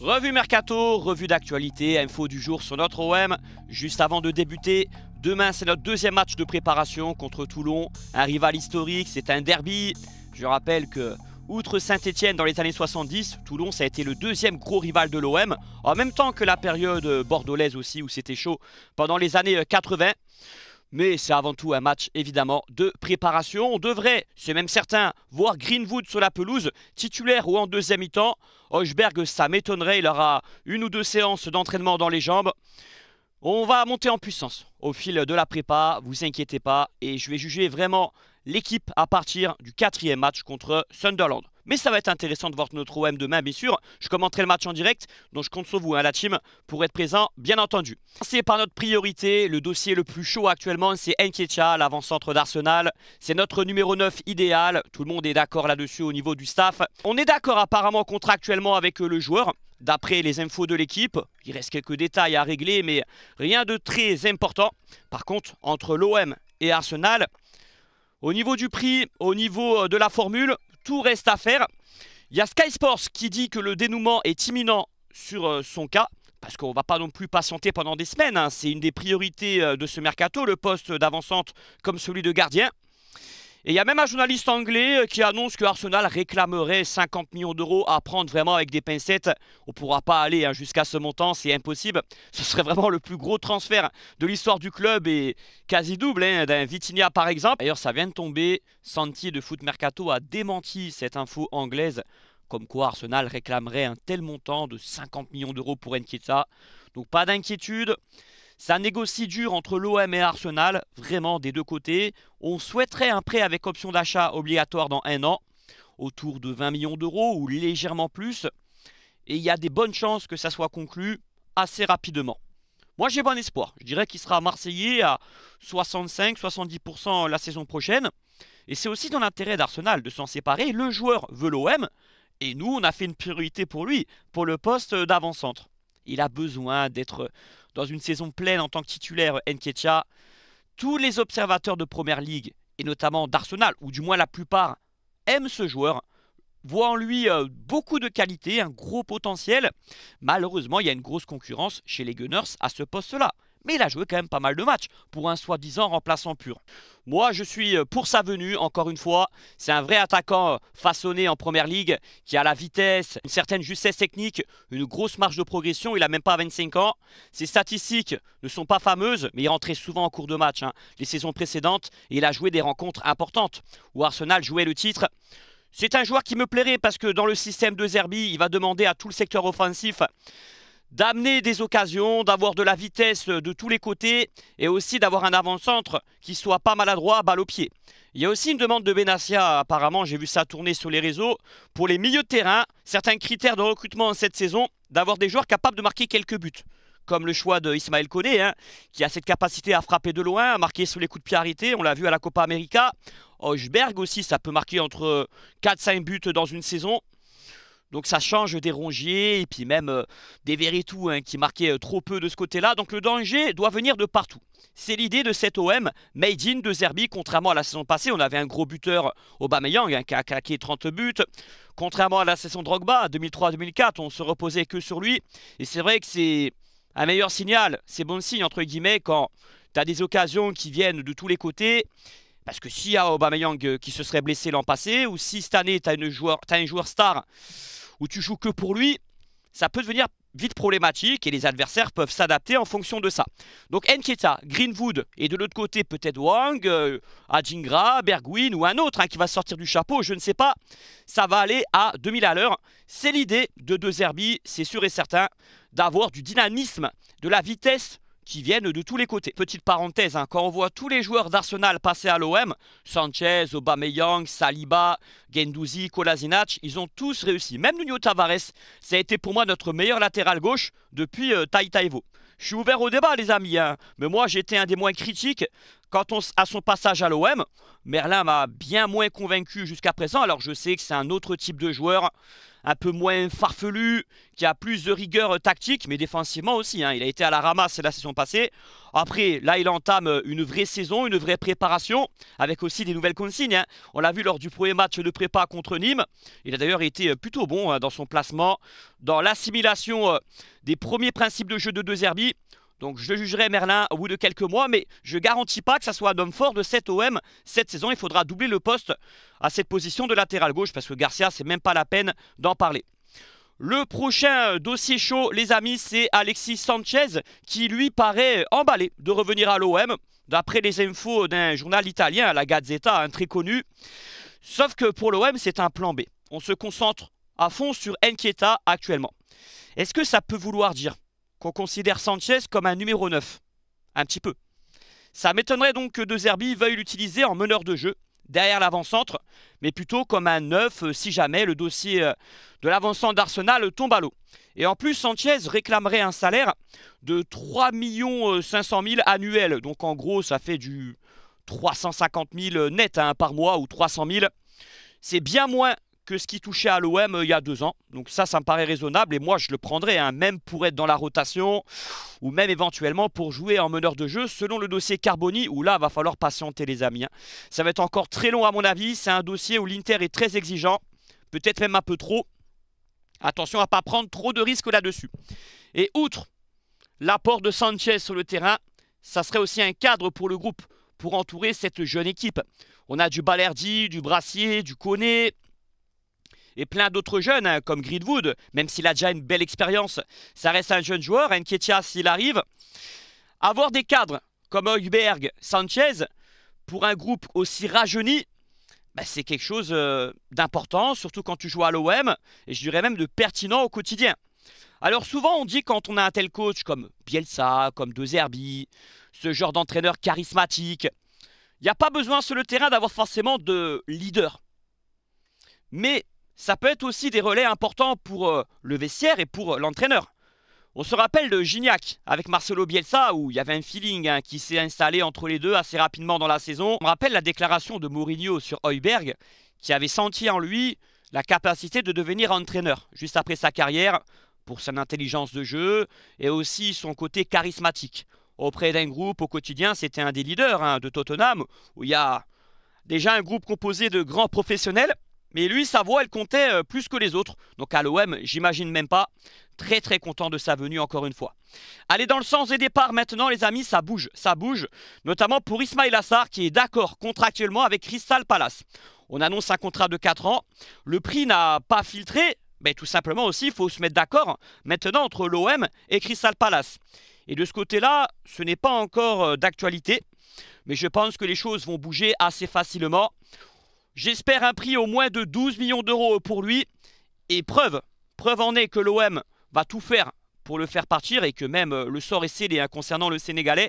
Revue Mercato, revue d'actualité, info du jour sur notre OM. Juste avant de débuter, demain c'est notre deuxième match de préparation contre Toulon. Un rival historique, c'est un derby. Je rappelle que, outre Saint-Etienne dans les années 70, Toulon ça a été le deuxième gros rival de l'OM. En même temps que la période bordelaise aussi où c'était chaud pendant les années 80. Euh, mais c'est avant tout un match évidemment de préparation. On devrait, c'est même certain, voir Greenwood sur la pelouse, titulaire ou en deuxième mi-temps. Hochberg, ça m'étonnerait, il aura une ou deux séances d'entraînement dans les jambes. On va monter en puissance au fil de la prépa, vous inquiétez pas, et je vais juger vraiment l'équipe à partir du quatrième match contre Sunderland. Mais ça va être intéressant de voir notre OM demain, bien sûr. Je commenterai le match en direct, donc je compte sur vous, à hein, la team, pour être présent, bien entendu. C'est par notre priorité, le dossier le plus chaud actuellement, c'est Enketia, l'avant-centre d'Arsenal. C'est notre numéro 9 idéal. Tout le monde est d'accord là-dessus au niveau du staff. On est d'accord apparemment contractuellement avec euh, le joueur d'après les infos de l'équipe. Il reste quelques détails à régler, mais rien de très important. Par contre, entre l'OM et Arsenal, au niveau du prix, au niveau euh, de la formule, tout reste à faire. Il y a Sky Sports qui dit que le dénouement est imminent sur euh, son cas parce qu'on ne va pas non plus patienter pendant des semaines. Hein. C'est une des priorités euh, de ce mercato, le poste d'avancante comme celui de gardien. Et il y a même un journaliste anglais euh, qui annonce que Arsenal réclamerait 50 millions d'euros à prendre vraiment avec des pincettes. On ne pourra pas aller hein, jusqu'à ce montant, c'est impossible. Ce serait vraiment le plus gros transfert de l'histoire du club et quasi double hein, d'un Vitinia par exemple. D'ailleurs, ça vient de tomber. Santi de Foot Mercato a démenti cette info anglaise comme quoi Arsenal réclamerait un tel montant de 50 millions d'euros pour Nketa. Donc pas d'inquiétude. Ça négocie dur entre l'OM et Arsenal, vraiment des deux côtés. On souhaiterait un prêt avec option d'achat obligatoire dans un an, autour de 20 millions d'euros ou légèrement plus. Et il y a des bonnes chances que ça soit conclu assez rapidement. Moi j'ai bon espoir. Je dirais qu'il sera marseillais à 65-70% la saison prochaine. Et c'est aussi dans l'intérêt d'Arsenal de s'en séparer. Le joueur veut l'OM et nous on a fait une priorité pour lui, pour le poste d'avant-centre. Il a besoin d'être dans une saison pleine en tant que titulaire Nketiah. Tous les observateurs de Première League, et notamment d'Arsenal, ou du moins la plupart, aiment ce joueur, voient en lui euh, beaucoup de qualité, un gros potentiel. Malheureusement, il y a une grosse concurrence chez les Gunners à ce poste-là mais il a joué quand même pas mal de matchs pour un soi-disant remplaçant pur. Moi, je suis euh, pour sa venue, encore une fois. C'est un vrai attaquant euh, façonné en première ligue, qui a la vitesse, une certaine justesse technique, une grosse marge de progression. Il n'a même pas 25 ans. Ses statistiques ne sont pas fameuses, mais il rentrait souvent en cours de match hein, les saisons précédentes et il a joué des rencontres importantes où Arsenal jouait le titre. C'est un joueur qui me plairait parce que dans le système de Zerbi, il va demander à tout le secteur offensif d'amener des occasions, d'avoir de la vitesse euh, de tous les côtés et aussi d'avoir un avant-centre qui soit pas maladroit, balle au pied. Il y a aussi une demande de Benassia, apparemment, j'ai vu ça tourner sur les réseaux, pour les milieux de terrain, certains critères de recrutement en cette saison, d'avoir des joueurs capables de marquer quelques buts comme le choix de Ismaël Koné, hein, qui a cette capacité à frapper de loin, à marquer sous les coups de pied arrêtés. On l'a vu à la Copa América. Hochberg aussi, ça peut marquer entre 4-5 buts dans une saison. Donc ça change des rongiers et puis même euh, des véritous hein, qui marquaient euh, trop peu de ce côté-là. Donc le danger doit venir de partout. C'est l'idée de cet OM made in de Zerbi. Contrairement à la saison passée, on avait un gros buteur Aubameyang hein, qui a claqué 30 buts. Contrairement à la saison Drogba 2003-2004, on se reposait que sur lui. Et c'est vrai que c'est un meilleur signal, c'est bon signe entre guillemets quand tu as des occasions qui viennent de tous les côtés. Parce que s'il y a Aubameyang euh, qui se serait blessé l'an passé, ou si cette année tu as un joueur star où tu joues que pour lui, ça peut devenir vite problématique et les adversaires peuvent s'adapter en fonction de ça. Donc Enketa, Greenwood et de l'autre côté peut-être Wang, Adjingra, euh, Adingra, Bergwin ou un autre hein, qui va sortir du chapeau, je ne sais pas. Ça va aller à 2000 à l'heure. C'est l'idée de deux Zerbi, c'est sûr et certain, d'avoir du dynamisme, de la vitesse qui viennent de tous les côtés. Petite parenthèse, hein, quand on voit tous les joueurs d'Arsenal passer à l'OM, Sanchez, Aubameyang, Saliba, Gendouzi, Kolasinac, ils ont tous réussi. Même Nuno Tavares, ça a été pour moi notre meilleur latéral gauche depuis euh, tai Taevo. Je suis ouvert au débat, les amis, hein. mais moi j'étais un des moins critiques quand on, à son passage à l'OM, Merlin m'a bien moins convaincu jusqu'à présent. Alors je sais que c'est un autre type de joueur, un peu moins farfelu, qui a plus de rigueur tactique, mais défensivement aussi. Hein. Il a été à la ramasse la saison passée. Après, là, il entame une vraie saison, une vraie préparation, avec aussi des nouvelles consignes. Hein. On l'a vu lors du premier match de prépa contre Nîmes. Il a d'ailleurs été plutôt bon hein, dans son placement, dans l'assimilation euh, des premiers principes de jeu de Deux herbies. Donc je jugerai Merlin au bout de quelques mois, mais je garantis pas que ça soit un homme fort de cette OM. Cette saison, il faudra doubler le poste à cette position de latéral gauche, parce que Garcia, c'est même pas la peine d'en parler. Le prochain euh, dossier chaud, les amis, c'est Alexis Sanchez, qui lui paraît euh, emballé de revenir à l'OM, d'après les infos d'un journal italien, la Gazzetta, un très connu. Sauf que pour l'OM, c'est un plan B. On se concentre à fond sur Enquieta actuellement. Est-ce que ça peut vouloir dire qu'on considère Sanchez comme un numéro 9. Un petit peu. Ça m'étonnerait donc que De Zerbi veuille l'utiliser en meneur de jeu, derrière l'avant-centre, mais plutôt comme un 9 euh, si jamais le dossier euh, de l'avant-centre d'Arsenal tombe à l'eau. Et en plus, Sanchez réclamerait un salaire de 3 500 000 annuels. Donc en gros, ça fait du 350 000 net hein, par mois ou 300 000. C'est bien moins ce qui touchait à l'OM euh, il y a deux ans. Donc ça, ça me paraît raisonnable et moi, je le prendrais, hein, même pour être dans la rotation ou même éventuellement pour jouer en meneur de jeu, selon le dossier Carboni, où là, va falloir patienter les amis. Hein. Ça va être encore très long à mon avis, c'est un dossier où l'Inter est très exigeant, peut-être même un peu trop. Attention à ne pas prendre trop de risques là-dessus. Et outre l'apport de Sanchez sur le terrain, ça serait aussi un cadre pour le groupe, pour entourer cette jeune équipe. On a du Balerdi, du Brassier, du Coné, et plein d'autres jeunes, hein, comme Gridwood, même s'il a déjà une belle expérience. Ça reste un jeune joueur, Ketia, s'il arrive. Avoir des cadres comme Hugberg, Sanchez, pour un groupe aussi rajeuni, bah, c'est quelque chose euh, d'important, surtout quand tu joues à l'OM, et je dirais même de pertinent au quotidien. Alors souvent on dit quand on a un tel coach comme Bielsa, comme De Zerbi, ce genre d'entraîneur charismatique, il n'y a pas besoin sur le terrain d'avoir forcément de leader. Mais ça peut être aussi des relais importants pour euh, le vestiaire et pour euh, l'entraîneur. On se rappelle de Gignac avec Marcelo Bielsa où il y avait un feeling hein, qui s'est installé entre les deux assez rapidement dans la saison. On rappelle la déclaration de Mourinho sur Heuberg qui avait senti en lui la capacité de devenir entraîneur juste après sa carrière pour son intelligence de jeu et aussi son côté charismatique. Auprès d'un groupe au quotidien, c'était un des leaders hein, de Tottenham où il y a déjà un groupe composé de grands professionnels mais lui, sa voix, elle comptait euh, plus que les autres. Donc à l'OM, j'imagine même pas. Très très content de sa venue encore une fois. Allez, dans le sens des départs maintenant, les amis, ça bouge, ça bouge. Notamment pour Ismail Assar qui est d'accord contractuellement avec Crystal Palace. On annonce un contrat de 4 ans. Le prix n'a pas filtré. Mais tout simplement aussi, il faut se mettre d'accord maintenant entre l'OM et Crystal Palace. Et de ce côté-là, ce n'est pas encore euh, d'actualité. Mais je pense que les choses vont bouger assez facilement. J'espère un prix au moins de 12 millions d'euros pour lui. Et preuve, preuve en est que l'OM va tout faire pour le faire partir et que même euh, le sort est scellé hein, concernant le Sénégalais.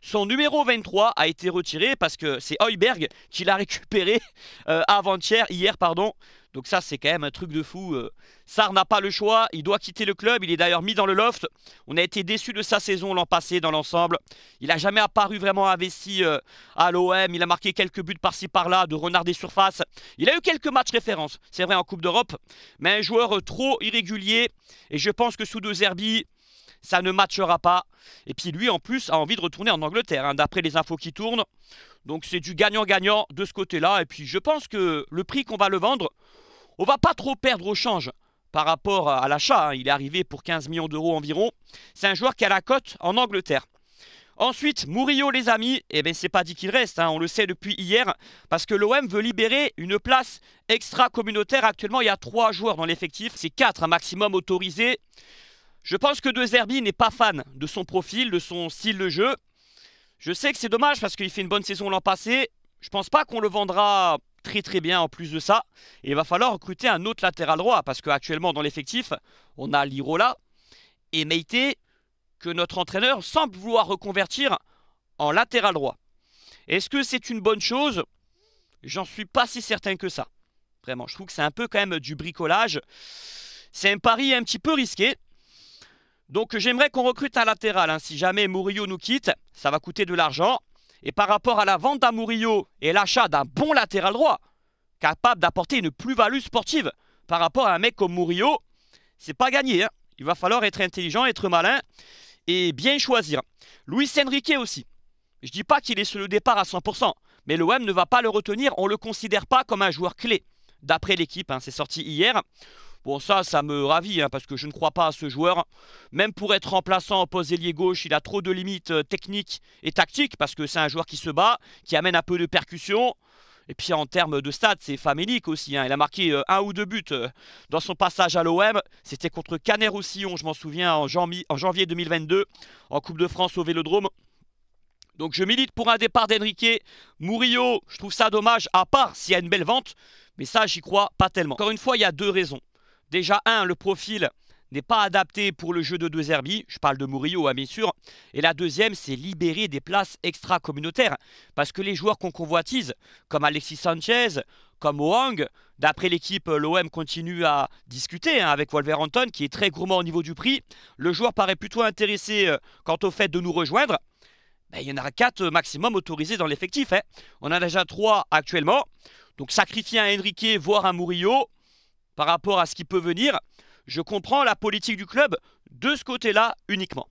Son numéro 23 a été retiré parce que c'est Heuberg qui l'a récupéré euh, avant-hier, hier pardon. Donc ça, c'est quand même un truc de fou. Euh. sar n'a pas le choix, il doit quitter le club. Il est d'ailleurs mis dans le loft. On a été déçu de sa saison l'an passé dans l'ensemble. Il n'a jamais apparu vraiment investi euh, à l'OM. Il a marqué quelques buts par-ci par-là, de renard des surfaces. Il a eu quelques matchs références, c'est vrai, en Coupe d'Europe. Mais un joueur euh, trop irrégulier. Et je pense que sous deux herbies, ça ne matchera pas. Et puis lui, en plus, a envie de retourner en Angleterre, hein, d'après les infos qui tournent. Donc c'est du gagnant-gagnant de ce côté-là. Et puis je pense que le prix qu'on va le vendre, on va pas trop perdre au change par rapport à l'achat. Hein. Il est arrivé pour 15 millions d'euros environ. C'est un joueur qui a la cote en Angleterre. Ensuite, Murillo, les amis, et eh ben, c'est pas dit qu'il reste, hein. on le sait depuis hier, parce que l'OM veut libérer une place extra-communautaire. Actuellement, il y a trois joueurs dans l'effectif, c'est quatre un maximum autorisé. Je pense que De Zerbi n'est pas fan de son profil, de son style de jeu. Je sais que c'est dommage parce qu'il fait une bonne saison l'an passé. Je pense pas qu'on le vendra très très bien en plus de ça. il va falloir recruter un autre latéral droit parce qu'actuellement dans l'effectif, on a Lirola et Meite que notre entraîneur semble vouloir reconvertir en latéral droit. Est-ce que c'est une bonne chose J'en suis pas si certain que ça. Vraiment, je trouve que c'est un peu quand même du bricolage. C'est un pari un petit peu risqué. Donc j'aimerais qu'on recrute un latéral. Hein. Si jamais Murillo nous quitte, ça va coûter de l'argent. Et par rapport à la vente à Murillo et l'achat d'un bon latéral droit, capable d'apporter une plus-value sportive par rapport à un mec comme Murillo, c'est pas gagné. Hein. Il va falloir être intelligent, être malin et bien choisir. Luis Enrique aussi. Je dis pas qu'il est sur le départ à 100%, mais l'OM ne va pas le retenir. On ne le considère pas comme un joueur clé, d'après l'équipe. Hein. c'est sorti hier. Bon, ça, ça me ravit, hein, parce que je ne crois pas à ce joueur. Même pour être remplaçant au poste ailier gauche, il a trop de limites euh, techniques et tactiques, parce que c'est un joueur qui se bat, qui amène un peu de percussion. Et puis en termes de stade, c'est famélique aussi. Hein. Il a marqué euh, un ou deux buts euh, dans son passage à l'OM. C'était contre Caner Roussillon, je m'en souviens, en, janvier 2022, en Coupe de France au Vélodrome. Donc je milite pour un départ d'Enrique. Murillo, je trouve ça dommage, à part s'il y a une belle vente. Mais ça, j'y crois pas tellement. Encore une fois, il y a deux raisons. Déjà, un, le profil n'est pas adapté pour le jeu de deux herbis. je parle de Murillo hein, bien sûr, et la deuxième c'est libérer des places extra-communautaires, parce que les joueurs qu'on convoitise, comme Alexis Sanchez, comme Oang, d'après l'équipe, euh, l'OM continue à discuter avec hein, avec Wolverhampton, qui est très gourmand au niveau du prix, le joueur paraît plutôt intéressé euh, quant au fait de nous rejoindre, ben, il y en a 4 euh, maximum autorisés dans l'effectif, hein. on en a déjà trois actuellement, donc sacrifier un Enrique, voire un Murillo, par rapport à ce qui peut venir. Je comprends la politique du club de ce côté-là uniquement.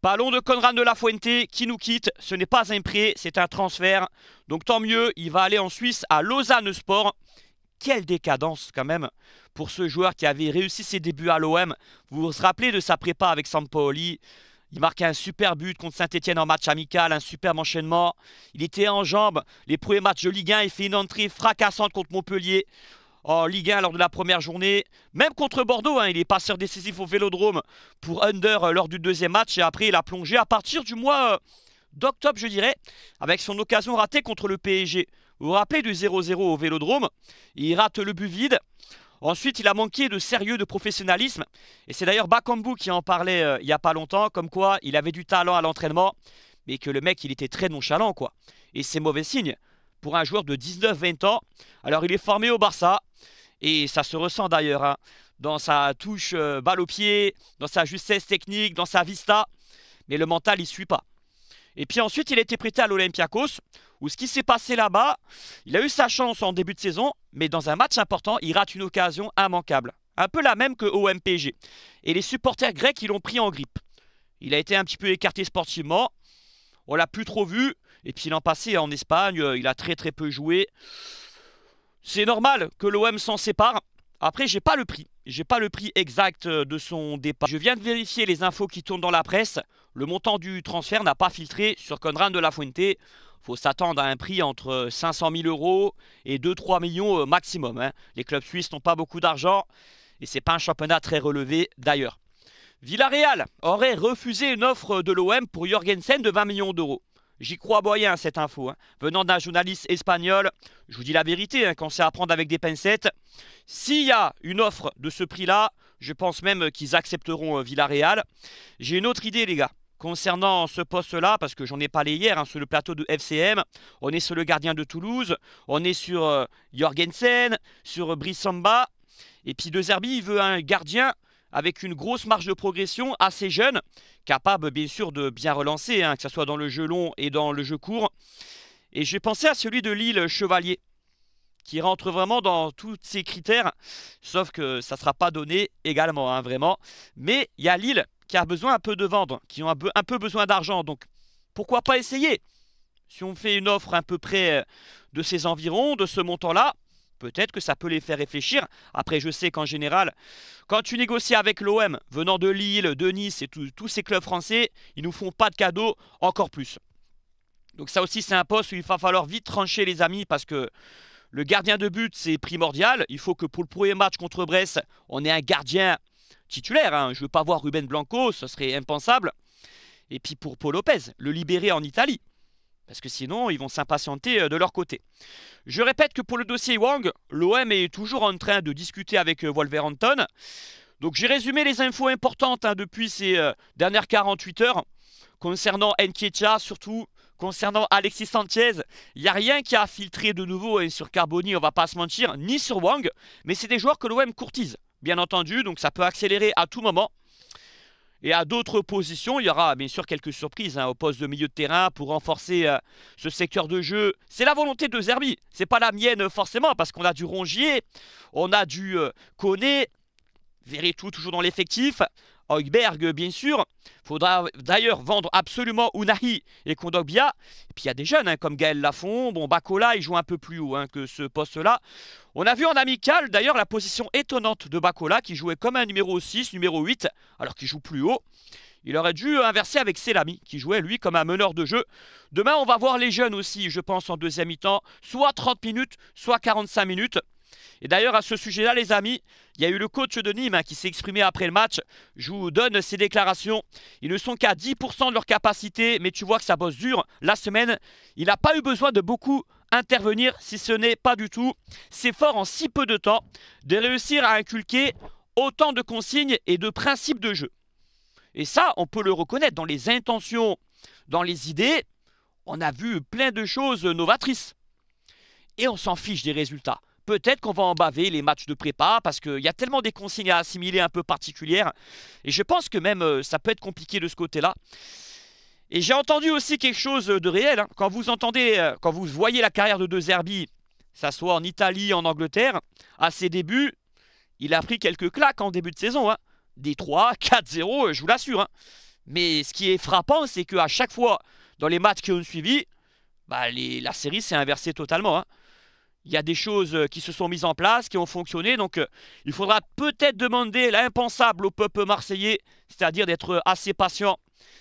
Parlons de Conrad de la Fuente qui nous quitte. Ce n'est pas un prêt, c'est un transfert. Donc tant mieux, il va aller en Suisse à Lausanne Sport. Quelle décadence quand même pour ce joueur qui avait réussi ses débuts à l'OM. Vous vous rappelez de sa prépa avec Sampaoli il marquait un super but contre Saint-Etienne en match amical, un super enchaînement. Il était en jambes. Les premiers matchs de Ligue 1, il fait une entrée fracassante contre Montpellier en Ligue 1 lors de la première journée, même contre Bordeaux. Hein, il est passeur décisif au Vélodrome pour Under euh, lors du deuxième match et après il a plongé à partir du mois euh, d'octobre, je dirais, avec son occasion ratée contre le PSG. Vous vous rappelez du 0-0 au Vélodrome Il rate le but vide. Ensuite, il a manqué de sérieux, de professionnalisme. Et c'est d'ailleurs Bakambu qui en parlait euh, il n'y a pas longtemps, comme quoi il avait du talent à l'entraînement, mais que le mec, il était très nonchalant, quoi. Et c'est mauvais signe pour un joueur de 19-20 ans. Alors, il est formé au Barça, et ça se ressent d'ailleurs hein. dans sa touche euh, balle au pied, dans sa justesse technique, dans sa vista. Mais le mental, il suit pas. Et puis ensuite, il a été prêté à l'Olympiakos, où ce qui s'est passé là-bas, il a eu sa chance en début de saison, mais dans un match important, il rate une occasion immanquable. Un peu la même que OMPG. MPG. Et les supporters grecs, ils l'ont pris en grippe. Il a été un petit peu écarté sportivement, on l'a plus trop vu. Et puis l'an passé en Espagne, euh, il a très très peu joué. C'est normal que l'OM s'en sépare. Après, j'ai pas le prix. J'ai pas le prix exact euh, de son départ. Je viens de vérifier les infos qui tournent dans la presse. Le montant du transfert n'a pas filtré sur Conrad de la Fuente. Faut s'attendre à un prix entre 500 euh, 000 euros et 2-3 millions euh, maximum. Hein. Les clubs suisses n'ont pas beaucoup d'argent et c'est pas un championnat très relevé d'ailleurs. Villarreal aurait refusé une offre de l'OM pour Jorgensen de 20 millions d'euros. J'y crois moyen cette info. Hein. Venant d'un journaliste espagnol, je vous dis la vérité, hein, quand c'est à prendre avec des pincettes, s'il y a une offre de ce prix-là, je pense même qu'ils accepteront euh, Villarreal. J'ai une autre idée, les gars. Concernant ce poste-là, parce que j'en ai parlé hier hein, sur le plateau de FCM, on est sur le gardien de Toulouse, on est sur euh, Jorgensen, sur euh, Brissamba, et puis De Zerbi, il veut un gardien avec une grosse marge de progression, assez jeune, capable bien sûr de bien relancer, hein, que ce soit dans le jeu long et dans le jeu court. Et j'ai pensé à celui de Lille Chevalier, qui rentre vraiment dans tous ces critères, sauf que ça ne sera pas donné également, hein, vraiment. Mais il y a Lille qui a besoin un peu de vendre, qui ont un peu, un peu besoin d'argent, donc pourquoi pas essayer Si on fait une offre à peu près euh, de ces environs, de ce montant-là, peut-être que ça peut les faire réfléchir. Après, je sais qu'en général, quand tu négocies avec l'OM, venant de Lille, de Nice et tous ces clubs français, ils nous font pas de cadeaux encore plus. Donc ça aussi, c'est un poste où il va falloir vite trancher les amis parce que le gardien de but, c'est primordial. Il faut que pour le premier match contre Brest, on ait un gardien titulaire. Hein. Je ne veux pas voir Ruben Blanco, ce serait impensable. Et puis pour Paul Lopez, le libérer en Italie. Parce que sinon, ils vont s'impatienter euh, de leur côté. Je répète que pour le dossier Wang, l'OM est toujours en train de discuter avec euh, Wolverhampton. Donc j'ai résumé les infos importantes hein, depuis ces euh, dernières 48 heures concernant Nketiah, surtout concernant Alexis Sanchez. Il n'y a rien qui a filtré de nouveau hein, sur Carboni, on va pas se mentir, ni sur Wang, mais c'est des joueurs que l'OM courtise. Bien entendu, donc ça peut accélérer à tout moment. Et à d'autres positions, il y aura bien sûr quelques surprises hein, au poste de milieu de terrain pour renforcer euh, ce secteur de jeu. C'est la volonté de Zerbi, c'est pas la mienne forcément, parce qu'on a du Rongier, on a du euh, verrez tout toujours dans l'effectif. Hoiberg, bien sûr. Faudra d'ailleurs vendre absolument Unahi et Kondogbia. Et puis il y a des jeunes hein, comme Gaël Lafont. Bon, Bakola il joue un peu plus haut hein, que ce poste-là. On a vu en amical d'ailleurs la position étonnante de Bakola qui jouait comme un numéro 6, numéro 8, alors qu'il joue plus haut. Il aurait dû inverser avec Selami, qui jouait lui comme un meneur de jeu. Demain, on va voir les jeunes aussi, je pense, en deuxième mi-temps, soit 30 minutes, soit 45 minutes. Et d'ailleurs, à ce sujet-là, les amis, il y a eu le coach de Nîmes hein, qui s'est exprimé après le match. Je vous donne ses déclarations. Ils ne sont qu'à 10% de leur capacité, mais tu vois que ça bosse dur. La semaine, il n'a pas eu besoin de beaucoup intervenir, si ce n'est pas du tout. C'est fort en si peu de temps de réussir à inculquer autant de consignes et de principes de jeu. Et ça, on peut le reconnaître dans les intentions, dans les idées. On a vu plein de choses novatrices. Et on s'en fiche des résultats peut-être qu'on va en baver les matchs de prépa parce qu'il y a tellement des consignes à assimiler un peu particulières. Et je pense que même euh, ça peut être compliqué de ce côté-là. Et j'ai entendu aussi quelque chose de réel. Hein. Quand vous entendez, euh, quand vous voyez la carrière de De Zerbi, ça soit en Italie, en Angleterre, à ses débuts, il a pris quelques claques en début de saison. Hein. Des 3, 4-0, euh, je vous l'assure. Hein. Mais ce qui est frappant, c'est qu'à chaque fois, dans les matchs qui ont suivi, bah, la série s'est inversée totalement il y a des choses euh, qui se sont mises en place, qui ont fonctionné. Donc, euh, il faudra peut-être demander l'impensable au peuple marseillais, c'est-à-dire d'être assez patient.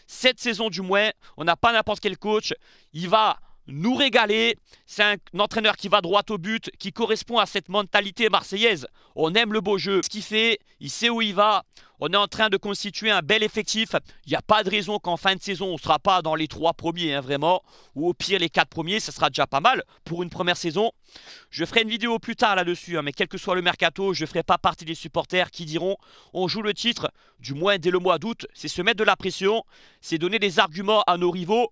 Cette saison, du moins, on n'a pas n'importe quel coach. Il va nous régaler. C'est un entraîneur qui va droit au but, qui correspond à cette mentalité marseillaise. On aime le beau jeu. Ce qu'il fait, il sait où il va. On est en train de constituer un bel effectif. Il n'y a pas de raison qu'en fin de saison, on ne sera pas dans les trois premiers, hein, vraiment. Ou au pire, les quatre premiers, ça sera déjà pas mal pour une première saison. Je ferai une vidéo plus tard là-dessus, hein, mais quel que soit le mercato, je ne ferai pas partie des supporters qui diront on joue le titre, du moins dès le mois d'août. C'est se mettre de la pression, c'est donner des arguments à nos rivaux.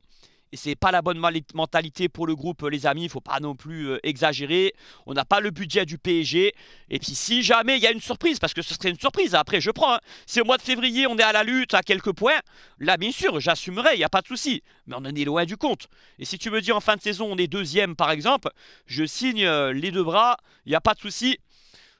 Et c'est pas la bonne mentalité pour le groupe, euh, les amis. Il faut pas non plus euh, exagérer. On n'a pas le budget du PSG. Et puis si jamais il y a une surprise, parce que ce serait une surprise, après je prends. Hein. Si au mois de février on est à la lutte à quelques points, là bien sûr j'assumerai, il n'y a pas de souci. Mais on en est loin du compte. Et si tu me dis en fin de saison on est deuxième par exemple, je signe euh, les deux bras, il n'y a pas de souci.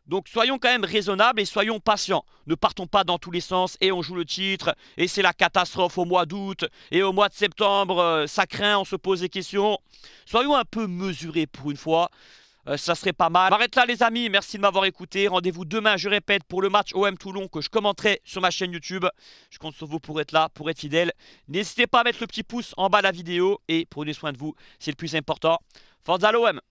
Donc soyons quand même raisonnables et soyons patients. Ne partons pas dans tous les sens et on joue le titre et c'est la catastrophe au mois d'août et au mois de septembre, euh, ça craint, on se pose des questions. Soyons un peu mesurés pour une fois. Euh, ça serait pas mal. arrête là les amis, merci de m'avoir écouté. Rendez-vous demain, je répète, pour le match OM Toulon que je commenterai sur ma chaîne YouTube. Je compte sur vous pour être là, pour être fidèle. N'hésitez pas à mettre le petit pouce en bas de la vidéo et prenez soin de vous, c'est le plus important. à l'OM